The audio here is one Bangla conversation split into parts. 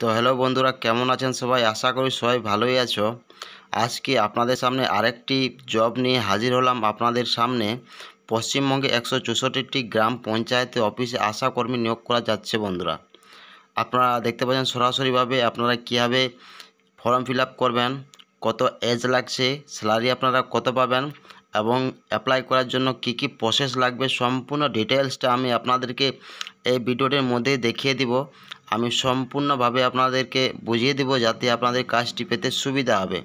তো হ্যালো বন্ধুরা কেমন আছেন সবাই আশা করি সবাই ভালোই আছো আজকে আপনাদের সামনে আরেকটি জব নিয়ে হাজির হলাম আপনাদের সামনে পশ্চিমবঙ্গে একশো চৌষট্টিটি গ্রাম পঞ্চায়েতে অফিসে আশাকর্মী নিয়োগ করা যাচ্ছে বন্ধুরা আপনারা দেখতে পাচ্ছেন সরাসরিভাবে আপনারা কীভাবে ফর্ম ফিল করবেন কত এজ লাগছে স্যালারি আপনারা কত পাবেন এবং অ্যাপ্লাই করার জন্য কি কি প্রসেস লাগবে সম্পূর্ণ ডিটেলসটা আমি আপনাদেরকে এই ভিডিওটির মধ্যে দেখিয়ে দিব আমি সম্পূর্ণভাবে আপনাদেরকে বুঝিয়ে দিব যাতে আপনাদের কাজটি পেতে সুবিধা হবে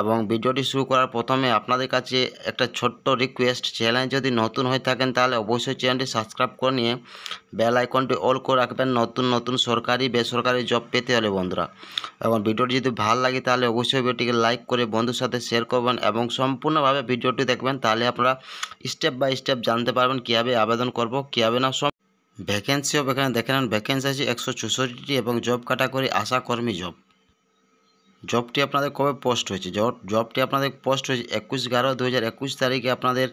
এবং ভিডিওটি শুরু করার প্রথমে আপনাদের কাছে একটা ছোট্ট রিকোয়েস্ট চ্যানেল যদি নতুন হয়ে থাকেন তাহলে অবশ্যই চ্যানেলটি সাবস্ক্রাইব করে নিয়ে বেল আইকনটি অল করে রাখবেন নতুন নতুন সরকারি বেসরকারি জব পেতে হলে বন্ধুরা এবং ভিডিওটি যদি ভালো লাগে তাহলে অবশ্যই ভিডিওটিকে লাইক করে বন্ধুর সাথে শেয়ার করবেন এবং সম্পূর্ণভাবে ভিডিওটি দেখবেন তাহলে আপনারা স্টেপ বাই স্টেপ জানতে পারবেন কীভাবে আবেদন করব কীভাবে না ভ্যাকেন্সিও এখানে দেখে নেন ভ্যাকেন্সি আছে একশো চৌষট্টিটি এবং জব ক্যাটাগরি আশাকর্মী জব জবটি আপনাদের কবে পোস্ট হয়েছে জবটি আপনাদের পোস্ট হয়েছে একুশ এগারো দু হাজার একুশ তারিখে আপনাদের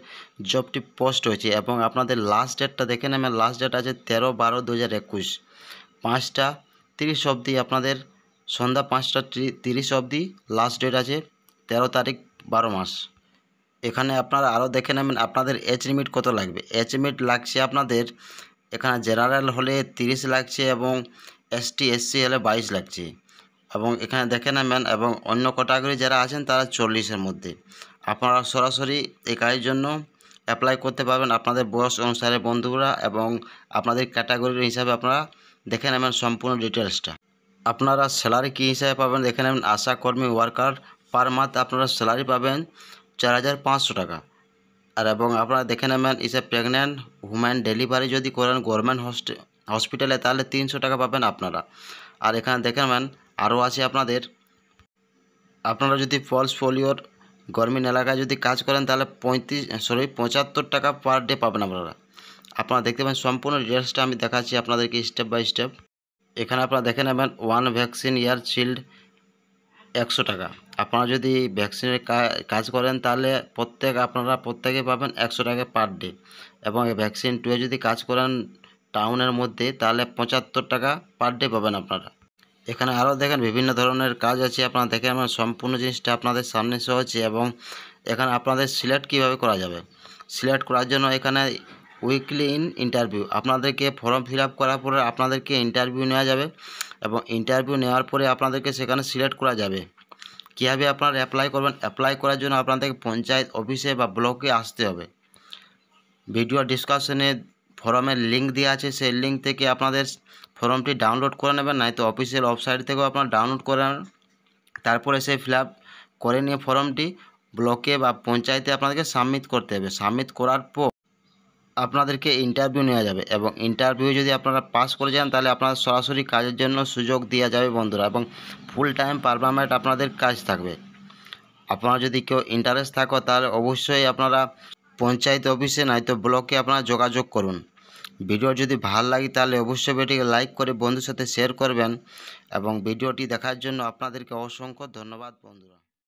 জবটি পোস্ট হয়েছে এবং আপনাদের লাস্ট ডেটটা দেখে নেবেন লাস্ট ডেট আছে তেরো বারো দু হাজার একুশ পাঁচটা তিরিশ অবধি আপনাদের সন্ধ্যা পাঁচটা তিরিশ অবধি লাস্ট ডেট আছে তেরো তারিখ বারো মাস এখানে আপনারা আরও দেখে নেবেন আপনাদের এজ লিমিট কত লাগবে এজ লিমিট লাগছে আপনাদের এখানে জেনারেল হলে তিরিশ লাগছে এবং এসটি এসসি হলে বাইশ লাগছে এবং এখানে দেখে নেবেন এবং অন্য ক্যাটাগরি যারা আছেন তারা চল্লিশের মধ্যে আপনারা সরাসরি এই কাজের জন্য অ্যাপ্লাই করতে পারবেন আপনাদের বয়স অনুসারে বন্ধুরা এবং আপনাদের ক্যাটাগরির হিসাবে আপনারা দেখে নেবেন সম্পূর্ণ ডিটেলসটা আপনারা স্যালারি কী হিসাবে পাবেন দেখে নেবেন আশাকর্মী ওয়ার্কার পার মান্থ আপনারা স্যালারি পাবেন চার টাকা আর এবং আপনারা দেখে নেবেন ইস এ প্রেগনেন্ট হুম্যান ডেলিভারি যদি করেন গভর্নমেন্ট হসপিটালে তাহলে তিনশো টাকা পাবেন আপনারা আর এখানে দেখে নেবেন আরও আছে আপনাদের আপনারা যদি ফলস পোলিওর গরমিন এলাকায় যদি কাজ করেন তাহলে পঁয়ত্রিশ সরি পঁচাত্তর টাকা পার ডে পাবেন আপনারা আপনারা দেখতে পাবেন সম্পূর্ণ ডিটেলসটা আমি দেখাচ্ছি আপনাদেরকে স্টেপ বাই স্টেপ এখানে আপনারা দেখে নেবেন ওয়ান ভ্যাকসিন ইয়ার শিল্ড একশো টাকা আপনারা যদি ভ্যাকসিনের কাজ করেন তাহলে প্রত্যেক আপনারা প্রত্যেকে পাবেন একশো টাকা পার ডে এবং ভ্যাকসিন টুয়ে যদি কাজ করেন টাউনের মধ্যে তাহলে পঁচাত্তর টাকা পার ডে পাবেন আপনারা এখানে আরও দেখেন বিভিন্ন ধরনের কাজ আছে আপনারা দেখেন আমার সম্পূর্ণ জিনিসটা আপনাদের সামনে সহ আছে এবং এখানে আপনাদের সিলেক্ট কিভাবে করা যাবে সিলেক্ট করার জন্য এখানে উইকলি ইন ইন্টারভিউ আপনাদেরকে ফর্ম ফিল করার পরে আপনাদেরকে ইন্টারভিউ নেওয়া যাবে এবং ইন্টারভিউ নেওয়ার পরে আপনাদেরকে সেখানে সিলেক্ট করা যাবে কীভাবে আপনারা অ্যাপ্লাই করবেন অ্যাপ্লাই করার জন্য আপনাদেরকে পঞ্চায়েত অফিসে বা ব্লকে আসতে হবে ভিডিও ডিসকাশনে ফর্মের লিঙ্ক দেওয়া আছে সেই লিঙ্ক থেকে আপনাদের ফর্মটি ডাউনলোড করে নেবেন নয়তো অফিসিয়াল ওয়েবসাইট থেকেও আপনারা ডাউনলোড করে তারপরে সেই ফিল করে নিয়ে ফর্মটি ব্লকে বা পঞ্চায়েতে আপনাদেরকে সাবমিট করতে হবে সাবমিট করার পর আপনাদেরকে ইন্টারভিউ নেওয়া যাবে এবং ইন্টারভিউ যদি আপনারা পাস করে যান তাহলে আপনারা সরাসরি কাজের জন্য সুযোগ দেওয়া যাবে বন্ধুরা এবং ফুল টাইম পারমানেন্ট আপনাদের কাজ থাকবে আপনারা যদি কেউ ইন্টারেস্ট থাকো তাহলে অবশ্যই আপনারা পঞ্চায়েত অফিসে নয়তো ব্লকে আপনারা যোগাযোগ করুন ভিডিও যদি ভালো লাগে তাহলে অবশ্যই ভিডিওটিকে লাইক করে বন্ধুর সাথে শেয়ার করবেন এবং ভিডিওটি দেখার জন্য আপনাদেরকে অসংখ্য ধন্যবাদ বন্ধুরা